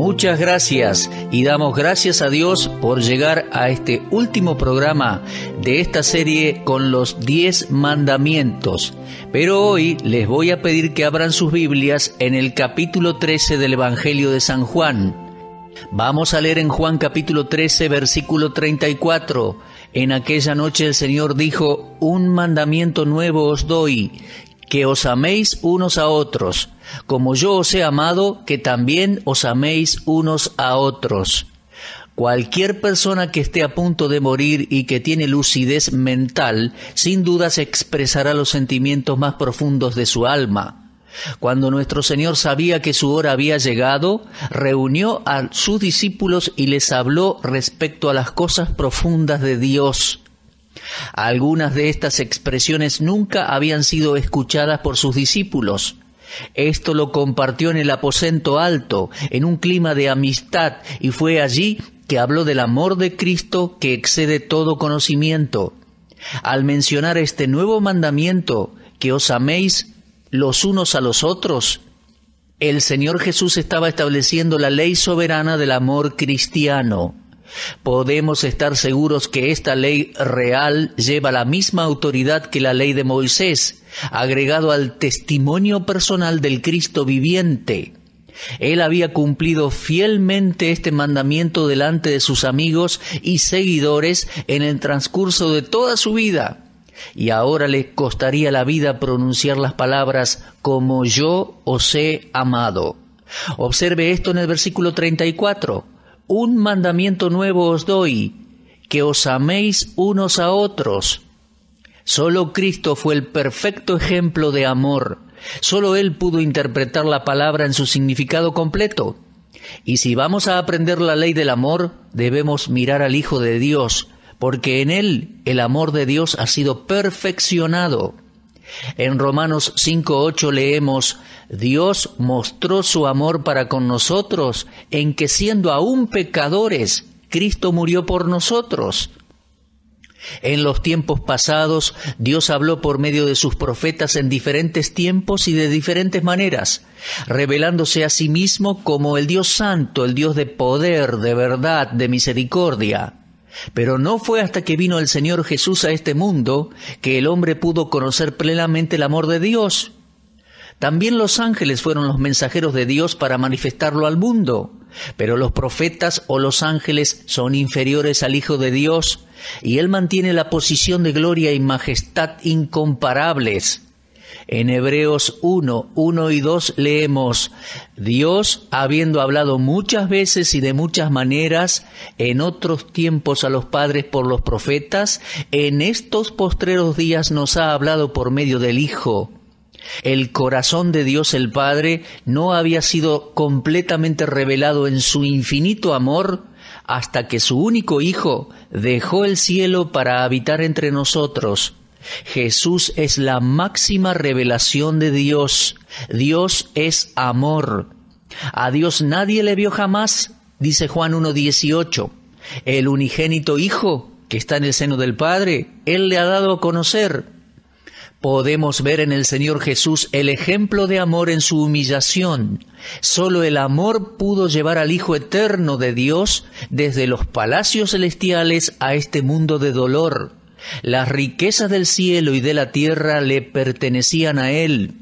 Muchas gracias y damos gracias a Dios por llegar a este último programa de esta serie con los 10 mandamientos. Pero hoy les voy a pedir que abran sus Biblias en el capítulo 13 del Evangelio de San Juan. Vamos a leer en Juan capítulo 13, versículo 34. En aquella noche el Señor dijo, Un mandamiento nuevo os doy, que os améis unos a otros, como yo os he amado, que también os améis unos a otros. Cualquier persona que esté a punto de morir y que tiene lucidez mental, sin duda se expresará los sentimientos más profundos de su alma. Cuando nuestro Señor sabía que su hora había llegado, reunió a sus discípulos y les habló respecto a las cosas profundas de Dios. Algunas de estas expresiones nunca habían sido escuchadas por sus discípulos. Esto lo compartió en el aposento alto, en un clima de amistad, y fue allí que habló del amor de Cristo que excede todo conocimiento. Al mencionar este nuevo mandamiento, que os améis los unos a los otros, el Señor Jesús estaba estableciendo la ley soberana del amor cristiano. Podemos estar seguros que esta ley real lleva la misma autoridad que la ley de Moisés, agregado al testimonio personal del Cristo viviente. Él había cumplido fielmente este mandamiento delante de sus amigos y seguidores en el transcurso de toda su vida, y ahora le costaría la vida pronunciar las palabras como yo os he amado. Observe esto en el versículo 34. Un mandamiento nuevo os doy, que os améis unos a otros. Solo Cristo fue el perfecto ejemplo de amor. Solo Él pudo interpretar la palabra en su significado completo. Y si vamos a aprender la ley del amor, debemos mirar al Hijo de Dios, porque en Él el amor de Dios ha sido perfeccionado. En Romanos 5.8 leemos, Dios mostró su amor para con nosotros en que siendo aún pecadores, Cristo murió por nosotros. En los tiempos pasados, Dios habló por medio de sus profetas en diferentes tiempos y de diferentes maneras, revelándose a sí mismo como el Dios santo, el Dios de poder, de verdad, de misericordia. Pero no fue hasta que vino el Señor Jesús a este mundo que el hombre pudo conocer plenamente el amor de Dios. También los ángeles fueron los mensajeros de Dios para manifestarlo al mundo. Pero los profetas o los ángeles son inferiores al Hijo de Dios, y Él mantiene la posición de gloria y majestad incomparables. En Hebreos 1, 1 y 2 leemos, Dios, habiendo hablado muchas veces y de muchas maneras en otros tiempos a los padres por los profetas, en estos postreros días nos ha hablado por medio del Hijo. El corazón de Dios el Padre no había sido completamente revelado en su infinito amor hasta que su único Hijo dejó el cielo para habitar entre nosotros Jesús es la máxima revelación de Dios. Dios es amor. A Dios nadie le vio jamás, dice Juan 1.18. El unigénito Hijo, que está en el seno del Padre, Él le ha dado a conocer. Podemos ver en el Señor Jesús el ejemplo de amor en su humillación. Solo el amor pudo llevar al Hijo Eterno de Dios desde los palacios celestiales a este mundo de dolor. Las riquezas del cielo y de la tierra le pertenecían a él.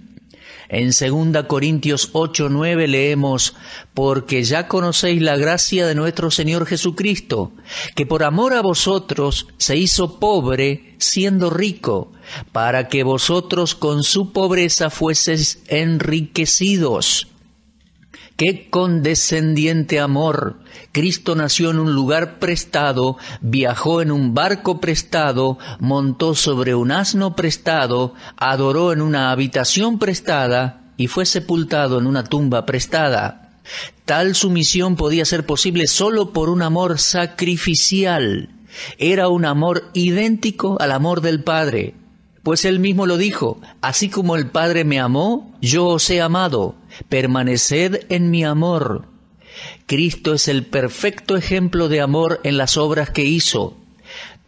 En 2 Corintios ocho nueve leemos, Porque ya conocéis la gracia de nuestro Señor Jesucristo, que por amor a vosotros se hizo pobre siendo rico, para que vosotros con su pobreza fueseis enriquecidos. Qué condescendiente amor. Cristo nació en un lugar prestado, viajó en un barco prestado, montó sobre un asno prestado, adoró en una habitación prestada y fue sepultado en una tumba prestada. Tal sumisión podía ser posible solo por un amor sacrificial. Era un amor idéntico al amor del Padre. Pues él mismo lo dijo, así como el Padre me amó, yo os he amado permaneced en mi amor. Cristo es el perfecto ejemplo de amor en las obras que hizo.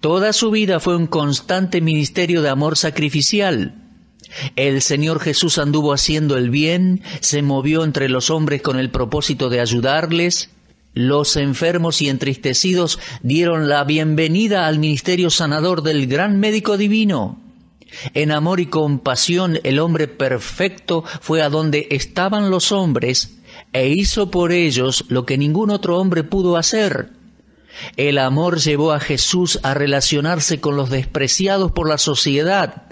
Toda su vida fue un constante ministerio de amor sacrificial. El Señor Jesús anduvo haciendo el bien, se movió entre los hombres con el propósito de ayudarles, los enfermos y entristecidos dieron la bienvenida al ministerio sanador del gran médico divino. En amor y compasión el hombre perfecto fue a donde estaban los hombres e hizo por ellos lo que ningún otro hombre pudo hacer. El amor llevó a Jesús a relacionarse con los despreciados por la sociedad,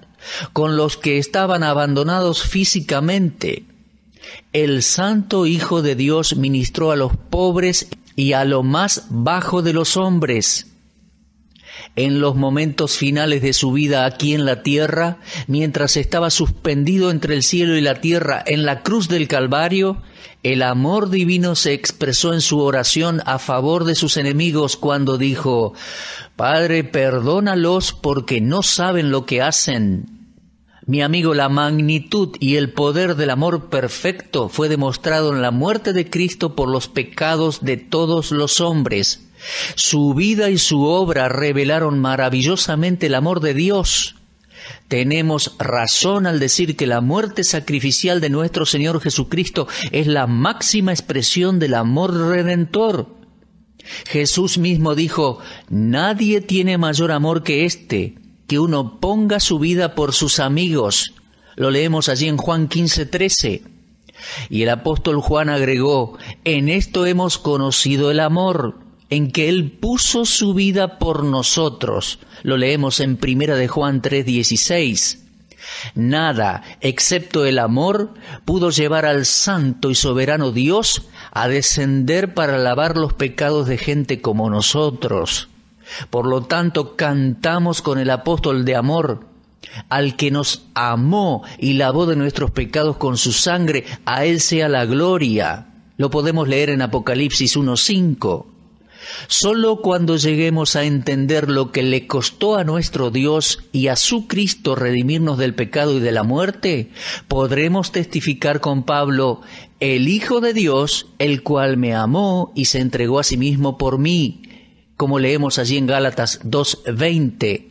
con los que estaban abandonados físicamente. El Santo Hijo de Dios ministró a los pobres y a lo más bajo de los hombres en los momentos finales de su vida aquí en la tierra, mientras estaba suspendido entre el cielo y la tierra en la cruz del Calvario, el amor divino se expresó en su oración a favor de sus enemigos cuando dijo, Padre, perdónalos porque no saben lo que hacen. Mi amigo, la magnitud y el poder del amor perfecto fue demostrado en la muerte de Cristo por los pecados de todos los hombres su vida y su obra revelaron maravillosamente el amor de Dios. Tenemos razón al decir que la muerte sacrificial de nuestro Señor Jesucristo es la máxima expresión del amor redentor. Jesús mismo dijo, Nadie tiene mayor amor que este, que uno ponga su vida por sus amigos. Lo leemos allí en Juan 15:13. Y el apóstol Juan agregó, En esto hemos conocido el amor en que Él puso su vida por nosotros. Lo leemos en Primera de Juan 3:16. Nada, excepto el amor, pudo llevar al santo y soberano Dios a descender para lavar los pecados de gente como nosotros. Por lo tanto, cantamos con el apóstol de amor, al que nos amó y lavó de nuestros pecados con su sangre, a Él sea la gloria. Lo podemos leer en Apocalipsis 1.5. Solo cuando lleguemos a entender lo que le costó a nuestro Dios y a su Cristo redimirnos del pecado y de la muerte, podremos testificar con Pablo, el Hijo de Dios, el cual me amó y se entregó a sí mismo por mí, como leemos allí en Gálatas 2.20.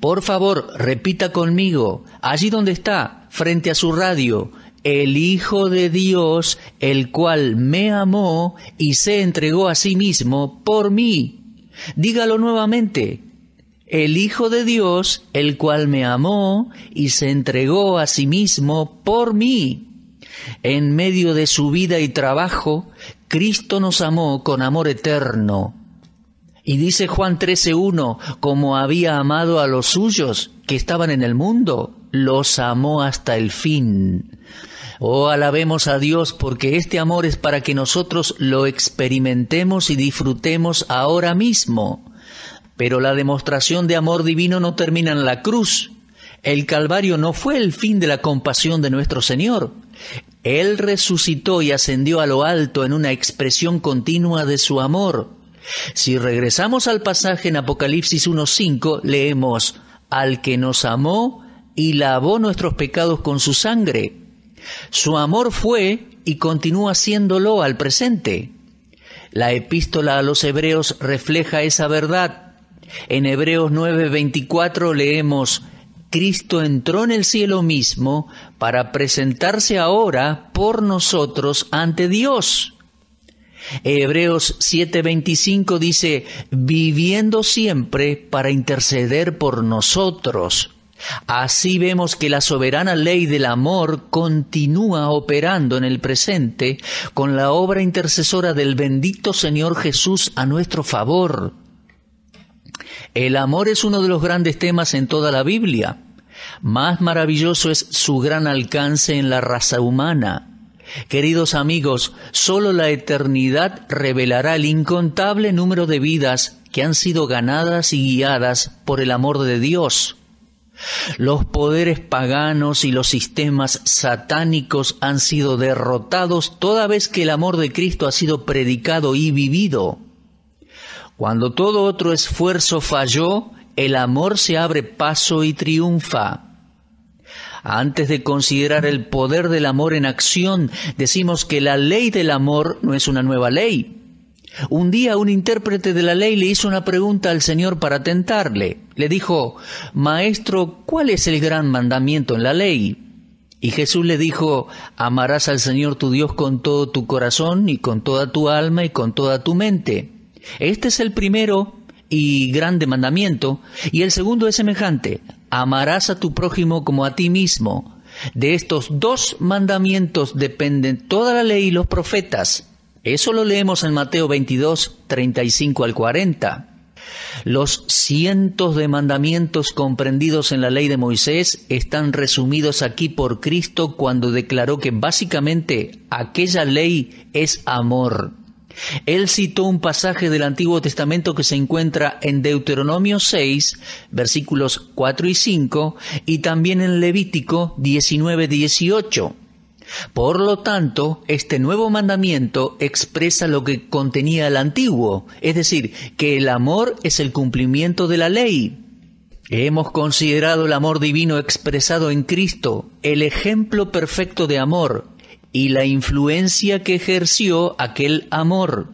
Por favor, repita conmigo, allí donde está, frente a su radio, el Hijo de Dios, el cual me amó y se entregó a sí mismo por mí. Dígalo nuevamente. El Hijo de Dios, el cual me amó y se entregó a sí mismo por mí. En medio de su vida y trabajo, Cristo nos amó con amor eterno. Y dice Juan 13.1, como había amado a los suyos que estaban en el mundo, los amó hasta el fin. Oh, alabemos a Dios porque este amor es para que nosotros lo experimentemos y disfrutemos ahora mismo. Pero la demostración de amor divino no termina en la cruz. El Calvario no fue el fin de la compasión de nuestro Señor. Él resucitó y ascendió a lo alto en una expresión continua de su amor. Si regresamos al pasaje en Apocalipsis 1.5, leemos, al que nos amó y lavó nuestros pecados con su sangre su amor fue y continúa siéndolo al presente. La epístola a los hebreos refleja esa verdad. En Hebreos 9:24 leemos, Cristo entró en el cielo mismo para presentarse ahora por nosotros ante Dios. Hebreos 7:25 dice, viviendo siempre para interceder por nosotros. Así vemos que la soberana ley del amor continúa operando en el presente con la obra intercesora del bendito Señor Jesús a nuestro favor. El amor es uno de los grandes temas en toda la Biblia. Más maravilloso es su gran alcance en la raza humana. Queridos amigos, solo la eternidad revelará el incontable número de vidas que han sido ganadas y guiadas por el amor de Dios. Los poderes paganos y los sistemas satánicos han sido derrotados toda vez que el amor de Cristo ha sido predicado y vivido. Cuando todo otro esfuerzo falló, el amor se abre paso y triunfa. Antes de considerar el poder del amor en acción, decimos que la ley del amor no es una nueva ley, un día un intérprete de la ley le hizo una pregunta al Señor para tentarle. Le dijo, Maestro, ¿cuál es el gran mandamiento en la ley? Y Jesús le dijo, Amarás al Señor tu Dios con todo tu corazón y con toda tu alma y con toda tu mente. Este es el primero y grande mandamiento, y el segundo es semejante, Amarás a tu prójimo como a ti mismo. De estos dos mandamientos dependen toda la ley y los profetas. Eso lo leemos en Mateo 22, 35 al 40. Los cientos de mandamientos comprendidos en la ley de Moisés están resumidos aquí por Cristo cuando declaró que básicamente aquella ley es amor. Él citó un pasaje del Antiguo Testamento que se encuentra en Deuteronomio 6, versículos 4 y 5, y también en Levítico 19, 18. Por lo tanto, este nuevo mandamiento expresa lo que contenía el antiguo, es decir, que el amor es el cumplimiento de la ley. Hemos considerado el amor divino expresado en Cristo, el ejemplo perfecto de amor, y la influencia que ejerció aquel amor.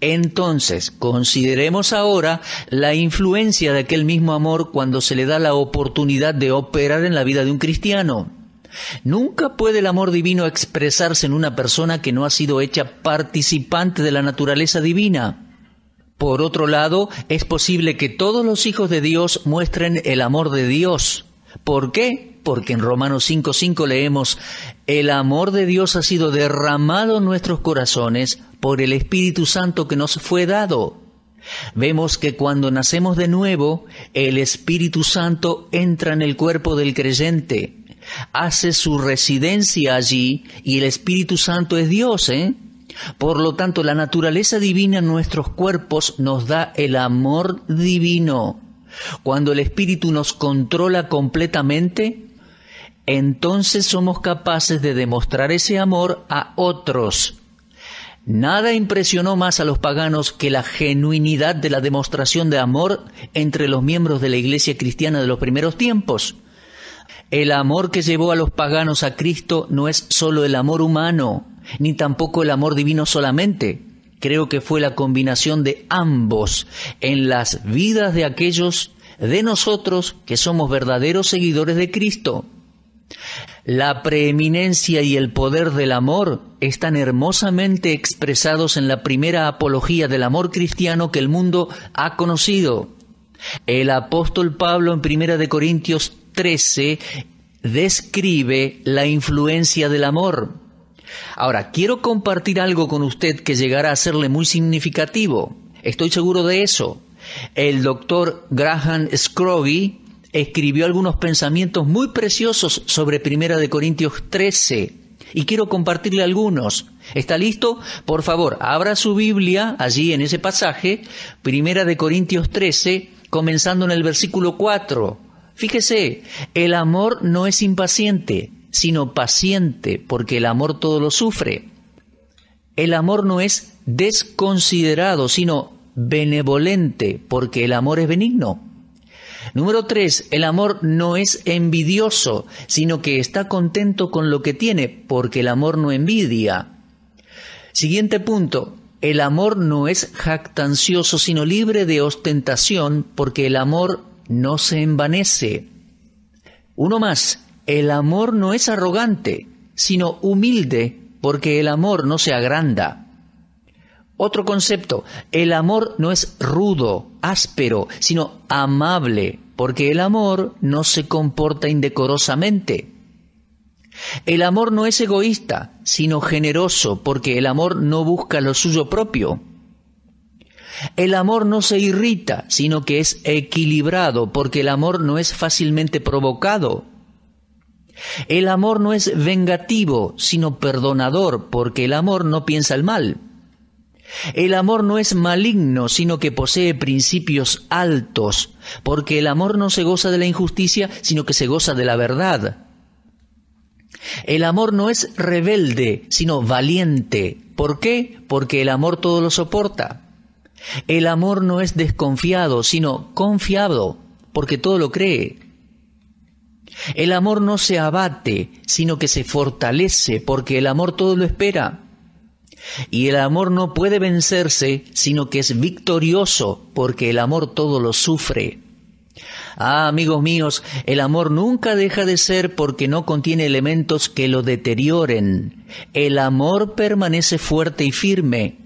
Entonces, consideremos ahora la influencia de aquel mismo amor cuando se le da la oportunidad de operar en la vida de un cristiano. Nunca puede el amor divino expresarse en una persona que no ha sido hecha participante de la naturaleza divina. Por otro lado, es posible que todos los hijos de Dios muestren el amor de Dios. ¿Por qué? Porque en Romanos 5:5 leemos, el amor de Dios ha sido derramado en nuestros corazones por el Espíritu Santo que nos fue dado. Vemos que cuando nacemos de nuevo, el Espíritu Santo entra en el cuerpo del creyente hace su residencia allí y el Espíritu Santo es Dios, ¿eh? Por lo tanto, la naturaleza divina en nuestros cuerpos nos da el amor divino. Cuando el Espíritu nos controla completamente, entonces somos capaces de demostrar ese amor a otros. Nada impresionó más a los paganos que la genuinidad de la demostración de amor entre los miembros de la Iglesia cristiana de los primeros tiempos. El amor que llevó a los paganos a Cristo no es solo el amor humano, ni tampoco el amor divino solamente. Creo que fue la combinación de ambos en las vidas de aquellos de nosotros que somos verdaderos seguidores de Cristo. La preeminencia y el poder del amor están hermosamente expresados en la primera apología del amor cristiano que el mundo ha conocido. El apóstol Pablo en Primera de Corintios 13 describe la influencia del amor. Ahora, quiero compartir algo con usted que llegará a serle muy significativo. Estoy seguro de eso. El doctor Graham Scroby escribió algunos pensamientos muy preciosos sobre Primera de Corintios 13 y quiero compartirle algunos. ¿Está listo? Por favor, abra su Biblia allí en ese pasaje, Primera de Corintios 13, comenzando en el versículo 4. Fíjese, el amor no es impaciente, sino paciente, porque el amor todo lo sufre. El amor no es desconsiderado, sino benevolente, porque el amor es benigno. Número 3. El amor no es envidioso, sino que está contento con lo que tiene, porque el amor no envidia. Siguiente punto. El amor no es jactancioso, sino libre de ostentación, porque el amor no se envanece. Uno más, el amor no es arrogante, sino humilde, porque el amor no se agranda. Otro concepto, el amor no es rudo, áspero, sino amable, porque el amor no se comporta indecorosamente. El amor no es egoísta, sino generoso, porque el amor no busca lo suyo propio. El amor no se irrita, sino que es equilibrado, porque el amor no es fácilmente provocado. El amor no es vengativo, sino perdonador, porque el amor no piensa el mal. El amor no es maligno, sino que posee principios altos, porque el amor no se goza de la injusticia, sino que se goza de la verdad. El amor no es rebelde, sino valiente. ¿Por qué? Porque el amor todo lo soporta. El amor no es desconfiado, sino confiado, porque todo lo cree. El amor no se abate, sino que se fortalece, porque el amor todo lo espera. Y el amor no puede vencerse, sino que es victorioso, porque el amor todo lo sufre. Ah, amigos míos, el amor nunca deja de ser porque no contiene elementos que lo deterioren. El amor permanece fuerte y firme,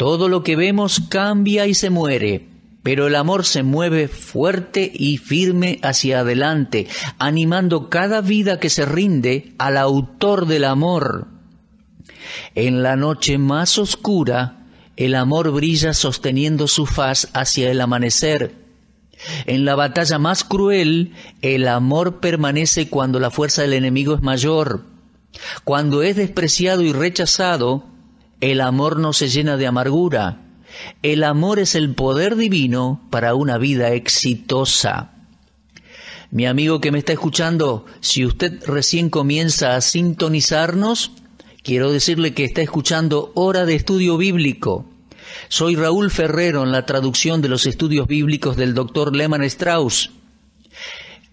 todo lo que vemos cambia y se muere, pero el amor se mueve fuerte y firme hacia adelante, animando cada vida que se rinde al autor del amor. En la noche más oscura, el amor brilla sosteniendo su faz hacia el amanecer. En la batalla más cruel, el amor permanece cuando la fuerza del enemigo es mayor. Cuando es despreciado y rechazado, el amor no se llena de amargura. El amor es el poder divino para una vida exitosa. Mi amigo que me está escuchando, si usted recién comienza a sintonizarnos, quiero decirle que está escuchando Hora de Estudio Bíblico. Soy Raúl Ferrero en la traducción de los estudios bíblicos del doctor Lehmann Strauss.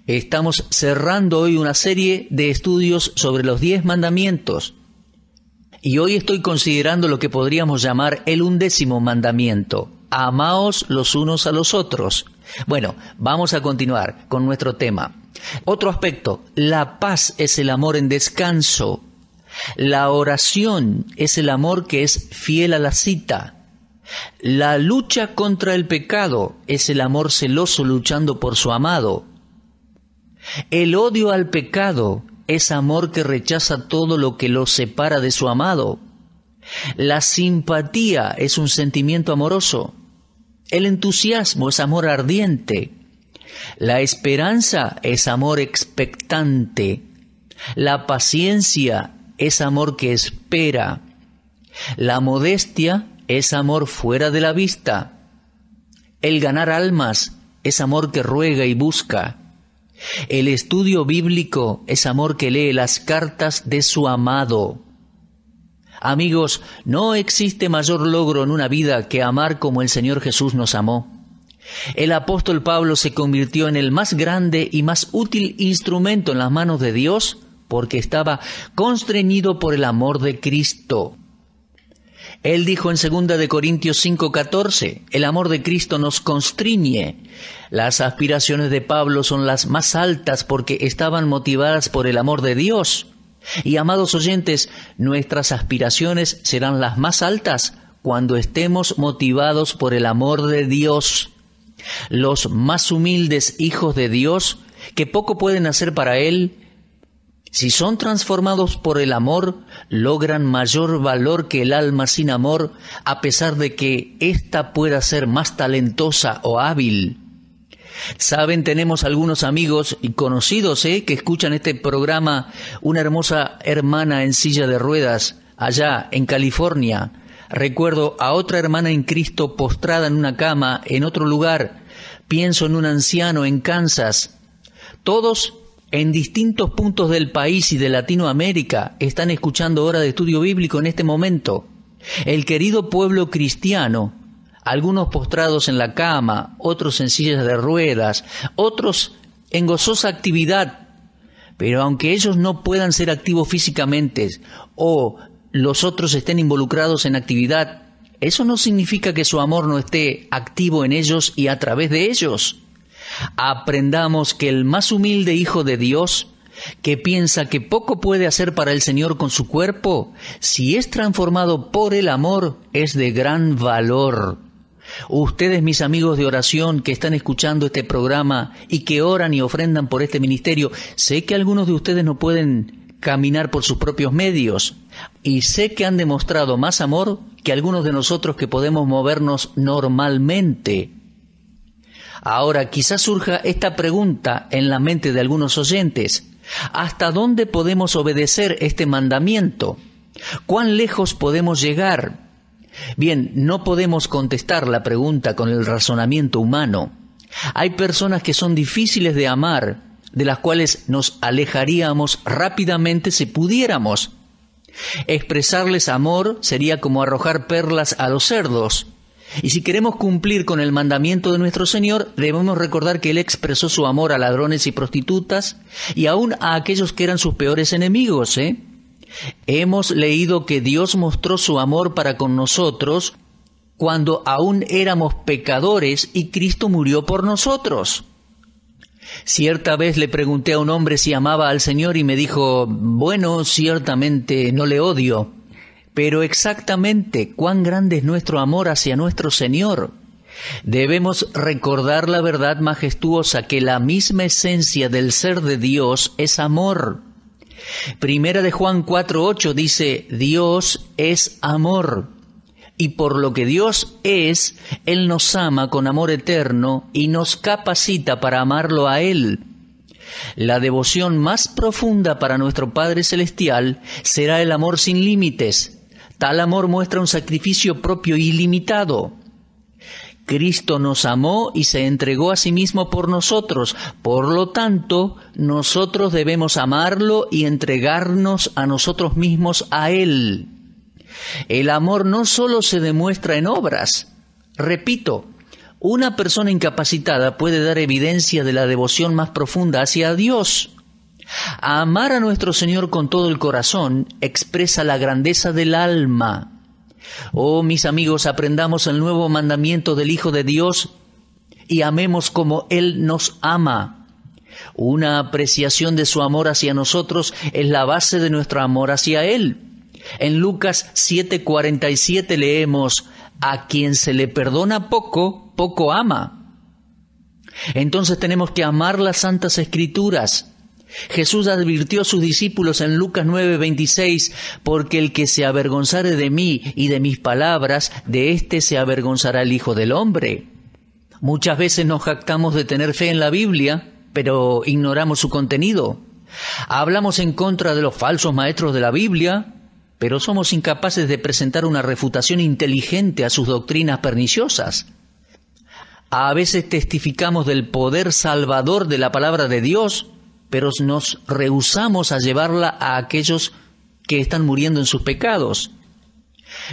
Estamos cerrando hoy una serie de estudios sobre los diez mandamientos. Y hoy estoy considerando lo que podríamos llamar el undécimo mandamiento. Amaos los unos a los otros. Bueno, vamos a continuar con nuestro tema. Otro aspecto, la paz es el amor en descanso. La oración es el amor que es fiel a la cita. La lucha contra el pecado es el amor celoso luchando por su amado. El odio al pecado es amor que rechaza todo lo que lo separa de su amado. La simpatía es un sentimiento amoroso. El entusiasmo es amor ardiente. La esperanza es amor expectante. La paciencia es amor que espera. La modestia es amor fuera de la vista. El ganar almas es amor que ruega y busca. El estudio bíblico es amor que lee las cartas de su amado. Amigos, no existe mayor logro en una vida que amar como el Señor Jesús nos amó. El apóstol Pablo se convirtió en el más grande y más útil instrumento en las manos de Dios porque estaba constreñido por el amor de Cristo. Él dijo en 2 Corintios 5:14, el amor de Cristo nos constriñe. Las aspiraciones de Pablo son las más altas porque estaban motivadas por el amor de Dios. Y amados oyentes, nuestras aspiraciones serán las más altas cuando estemos motivados por el amor de Dios. Los más humildes hijos de Dios, que poco pueden hacer para Él, si son transformados por el amor, logran mayor valor que el alma sin amor, a pesar de que ésta pueda ser más talentosa o hábil. Saben, tenemos algunos amigos y conocidos ¿eh? que escuchan este programa, una hermosa hermana en silla de ruedas, allá en California. Recuerdo a otra hermana en Cristo postrada en una cama en otro lugar. Pienso en un anciano en Kansas. Todos en distintos puntos del país y de Latinoamérica están escuchando Hora de Estudio Bíblico en este momento. El querido pueblo cristiano, algunos postrados en la cama, otros en sillas de ruedas, otros en gozosa actividad. Pero aunque ellos no puedan ser activos físicamente o los otros estén involucrados en actividad, eso no significa que su amor no esté activo en ellos y a través de ellos aprendamos que el más humilde hijo de Dios, que piensa que poco puede hacer para el Señor con su cuerpo, si es transformado por el amor, es de gran valor. Ustedes, mis amigos de oración que están escuchando este programa y que oran y ofrendan por este ministerio, sé que algunos de ustedes no pueden caminar por sus propios medios y sé que han demostrado más amor que algunos de nosotros que podemos movernos normalmente. Ahora quizás surja esta pregunta en la mente de algunos oyentes. ¿Hasta dónde podemos obedecer este mandamiento? ¿Cuán lejos podemos llegar? Bien, no podemos contestar la pregunta con el razonamiento humano. Hay personas que son difíciles de amar, de las cuales nos alejaríamos rápidamente si pudiéramos. Expresarles amor sería como arrojar perlas a los cerdos. Y si queremos cumplir con el mandamiento de nuestro Señor, debemos recordar que Él expresó su amor a ladrones y prostitutas y aún a aquellos que eran sus peores enemigos. ¿eh? Hemos leído que Dios mostró su amor para con nosotros cuando aún éramos pecadores y Cristo murió por nosotros. Cierta vez le pregunté a un hombre si amaba al Señor y me dijo, bueno, ciertamente no le odio. Pero exactamente cuán grande es nuestro amor hacia nuestro Señor. Debemos recordar la verdad majestuosa que la misma esencia del ser de Dios es amor. Primera de Juan 4:8 dice, Dios es amor. Y por lo que Dios es, Él nos ama con amor eterno y nos capacita para amarlo a Él. La devoción más profunda para nuestro Padre Celestial será el amor sin límites, Tal amor muestra un sacrificio propio ilimitado. Cristo nos amó y se entregó a sí mismo por nosotros. Por lo tanto, nosotros debemos amarlo y entregarnos a nosotros mismos a Él. El amor no solo se demuestra en obras. Repito, una persona incapacitada puede dar evidencia de la devoción más profunda hacia Dios. Amar a nuestro Señor con todo el corazón expresa la grandeza del alma. Oh, mis amigos, aprendamos el nuevo mandamiento del Hijo de Dios y amemos como Él nos ama. Una apreciación de su amor hacia nosotros es la base de nuestro amor hacia Él. En Lucas 7:47 leemos, a quien se le perdona poco, poco ama. Entonces tenemos que amar las santas escrituras, Jesús advirtió a sus discípulos en Lucas 9:26, porque el que se avergonzare de mí y de mis palabras, de éste se avergonzará el Hijo del Hombre. Muchas veces nos jactamos de tener fe en la Biblia, pero ignoramos su contenido. Hablamos en contra de los falsos maestros de la Biblia, pero somos incapaces de presentar una refutación inteligente a sus doctrinas perniciosas. A veces testificamos del poder salvador de la palabra de Dios, pero nos rehusamos a llevarla a aquellos que están muriendo en sus pecados.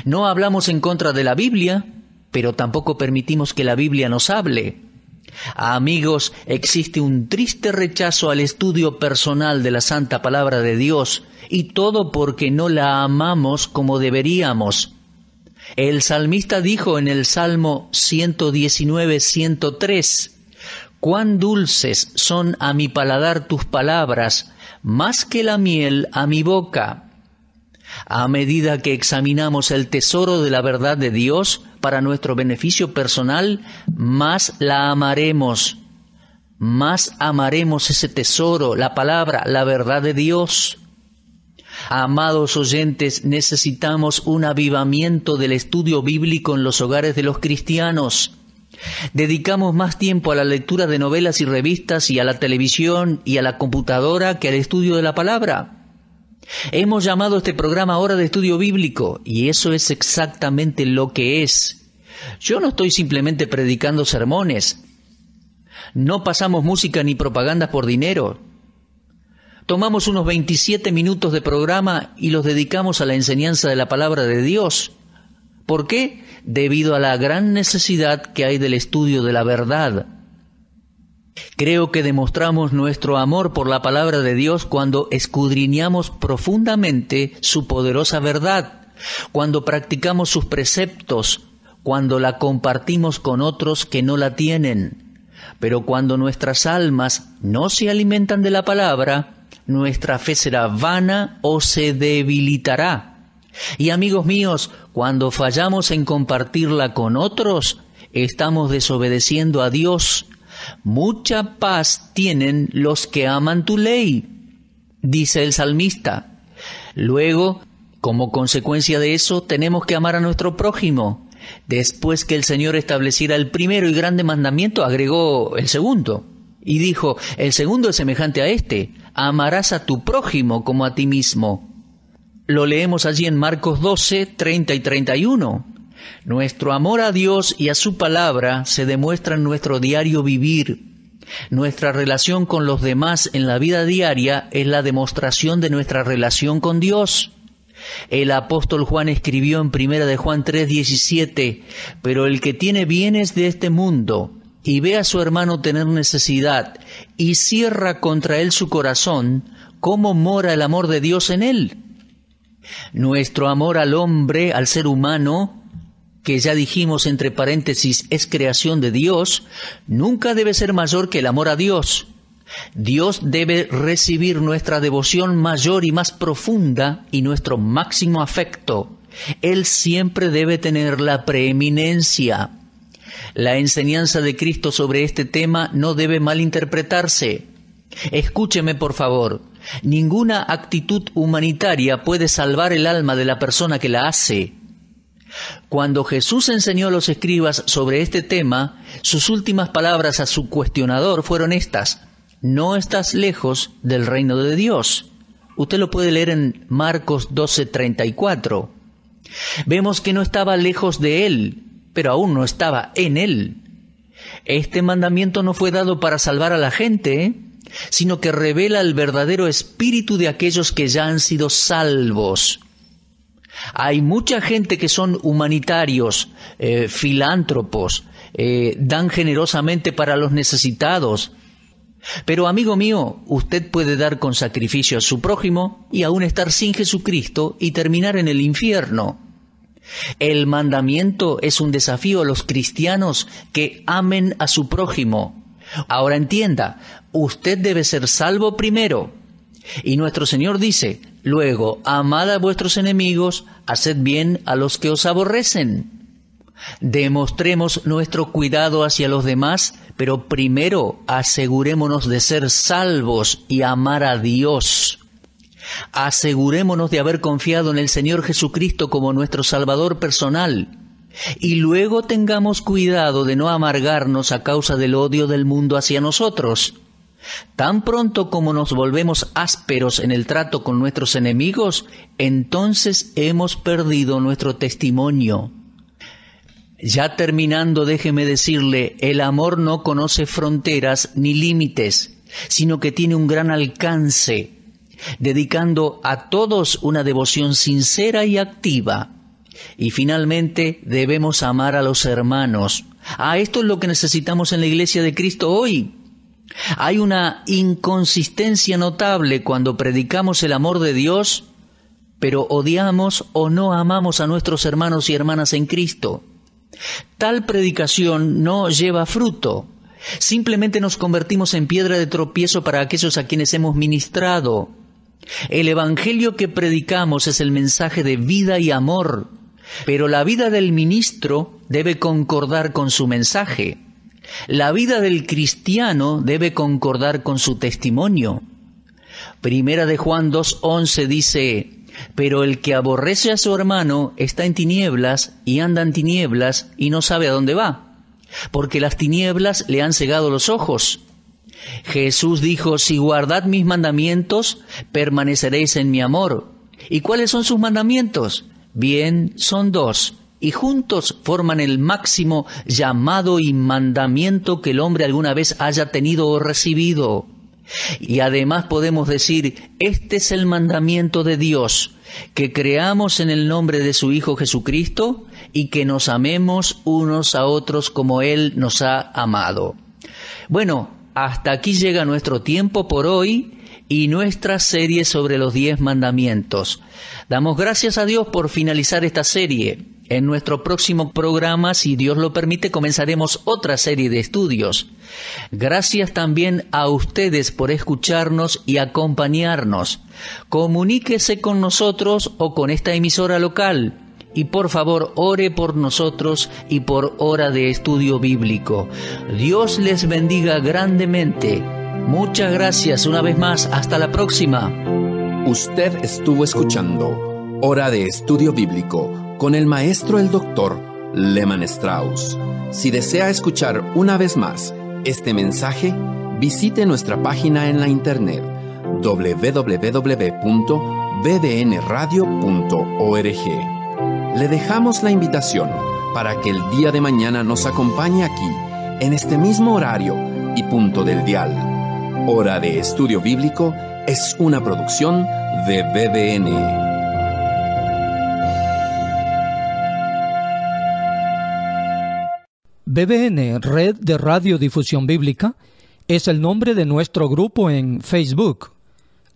No hablamos en contra de la Biblia, pero tampoco permitimos que la Biblia nos hable. Amigos, existe un triste rechazo al estudio personal de la Santa Palabra de Dios, y todo porque no la amamos como deberíamos. El salmista dijo en el Salmo 119, 103, cuán dulces son a mi paladar tus palabras, más que la miel a mi boca. A medida que examinamos el tesoro de la verdad de Dios para nuestro beneficio personal, más la amaremos, más amaremos ese tesoro, la palabra, la verdad de Dios. Amados oyentes, necesitamos un avivamiento del estudio bíblico en los hogares de los cristianos Dedicamos más tiempo a la lectura de novelas y revistas y a la televisión y a la computadora que al estudio de la palabra. Hemos llamado este programa Hora de Estudio Bíblico y eso es exactamente lo que es. Yo no estoy simplemente predicando sermones. No pasamos música ni propaganda por dinero. Tomamos unos 27 minutos de programa y los dedicamos a la enseñanza de la palabra de Dios. ¿Por qué? Debido a la gran necesidad que hay del estudio de la verdad. Creo que demostramos nuestro amor por la palabra de Dios cuando escudriñamos profundamente su poderosa verdad, cuando practicamos sus preceptos, cuando la compartimos con otros que no la tienen. Pero cuando nuestras almas no se alimentan de la palabra, nuestra fe será vana o se debilitará y amigos míos, cuando fallamos en compartirla con otros, estamos desobedeciendo a Dios. Mucha paz tienen los que aman tu ley, dice el salmista. Luego, como consecuencia de eso, tenemos que amar a nuestro prójimo. Después que el Señor estableciera el primero y grande mandamiento, agregó el segundo. Y dijo, el segundo es semejante a este, amarás a tu prójimo como a ti mismo. Lo leemos allí en Marcos 12, 30 y 31. Nuestro amor a Dios y a su palabra se demuestra en nuestro diario vivir. Nuestra relación con los demás en la vida diaria es la demostración de nuestra relación con Dios. El apóstol Juan escribió en primera de Juan 3:17, pero el que tiene bienes de este mundo y ve a su hermano tener necesidad y cierra contra él su corazón, ¿cómo mora el amor de Dios en él? Nuestro amor al hombre, al ser humano, que ya dijimos entre paréntesis es creación de Dios, nunca debe ser mayor que el amor a Dios. Dios debe recibir nuestra devoción mayor y más profunda y nuestro máximo afecto. Él siempre debe tener la preeminencia. La enseñanza de Cristo sobre este tema no debe malinterpretarse. Escúcheme, por favor. Ninguna actitud humanitaria puede salvar el alma de la persona que la hace. Cuando Jesús enseñó a los escribas sobre este tema, sus últimas palabras a su cuestionador fueron estas, no estás lejos del reino de Dios. Usted lo puede leer en Marcos 12:34. Vemos que no estaba lejos de Él, pero aún no estaba en Él. Este mandamiento no fue dado para salvar a la gente, ¿eh? sino que revela el verdadero espíritu de aquellos que ya han sido salvos. Hay mucha gente que son humanitarios, eh, filántropos, eh, dan generosamente para los necesitados. Pero amigo mío, usted puede dar con sacrificio a su prójimo y aún estar sin Jesucristo y terminar en el infierno. El mandamiento es un desafío a los cristianos que amen a su prójimo, Ahora entienda, usted debe ser salvo primero. Y nuestro Señor dice, luego, amad a vuestros enemigos, haced bien a los que os aborrecen. Demostremos nuestro cuidado hacia los demás, pero primero asegurémonos de ser salvos y amar a Dios. Asegurémonos de haber confiado en el Señor Jesucristo como nuestro Salvador personal y luego tengamos cuidado de no amargarnos a causa del odio del mundo hacia nosotros. Tan pronto como nos volvemos ásperos en el trato con nuestros enemigos, entonces hemos perdido nuestro testimonio. Ya terminando, déjeme decirle, el amor no conoce fronteras ni límites, sino que tiene un gran alcance, dedicando a todos una devoción sincera y activa y finalmente debemos amar a los hermanos. A esto es lo que necesitamos en la iglesia de Cristo hoy. Hay una inconsistencia notable cuando predicamos el amor de Dios, pero odiamos o no amamos a nuestros hermanos y hermanas en Cristo. Tal predicación no lleva fruto. Simplemente nos convertimos en piedra de tropiezo para aquellos a quienes hemos ministrado. El Evangelio que predicamos es el mensaje de vida y amor pero la vida del ministro debe concordar con su mensaje. La vida del cristiano debe concordar con su testimonio. Primera de Juan 2.11 dice, pero el que aborrece a su hermano está en tinieblas y anda en tinieblas y no sabe a dónde va, porque las tinieblas le han cegado los ojos. Jesús dijo, si guardad mis mandamientos, permaneceréis en mi amor. ¿Y cuáles son sus mandamientos? Bien, son dos, y juntos forman el máximo llamado y mandamiento que el hombre alguna vez haya tenido o recibido. Y además podemos decir, este es el mandamiento de Dios, que creamos en el nombre de su Hijo Jesucristo y que nos amemos unos a otros como Él nos ha amado. Bueno, hasta aquí llega nuestro tiempo por hoy y nuestra serie sobre los diez mandamientos. Damos gracias a Dios por finalizar esta serie. En nuestro próximo programa, si Dios lo permite, comenzaremos otra serie de estudios. Gracias también a ustedes por escucharnos y acompañarnos. Comuníquese con nosotros o con esta emisora local y por favor ore por nosotros y por hora de estudio bíblico. Dios les bendiga grandemente. Muchas gracias una vez más. Hasta la próxima. Usted estuvo escuchando Hora de Estudio Bíblico con el maestro el doctor Lehman Strauss. Si desea escuchar una vez más este mensaje, visite nuestra página en la internet www.bdnradio.org. Le dejamos la invitación para que el día de mañana nos acompañe aquí, en este mismo horario y punto del dial Hora de Estudio Bíblico es una producción de BBN. BBN, Red de Radiodifusión Bíblica, es el nombre de nuestro grupo en Facebook.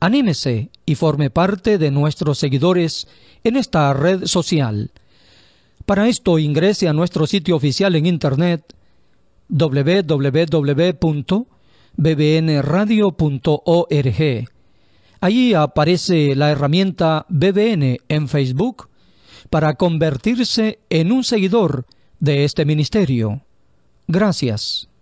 Anímese y forme parte de nuestros seguidores en esta red social. Para esto ingrese a nuestro sitio oficial en internet www bbnradio.org. Allí aparece la herramienta BBN en Facebook para convertirse en un seguidor de este ministerio. Gracias.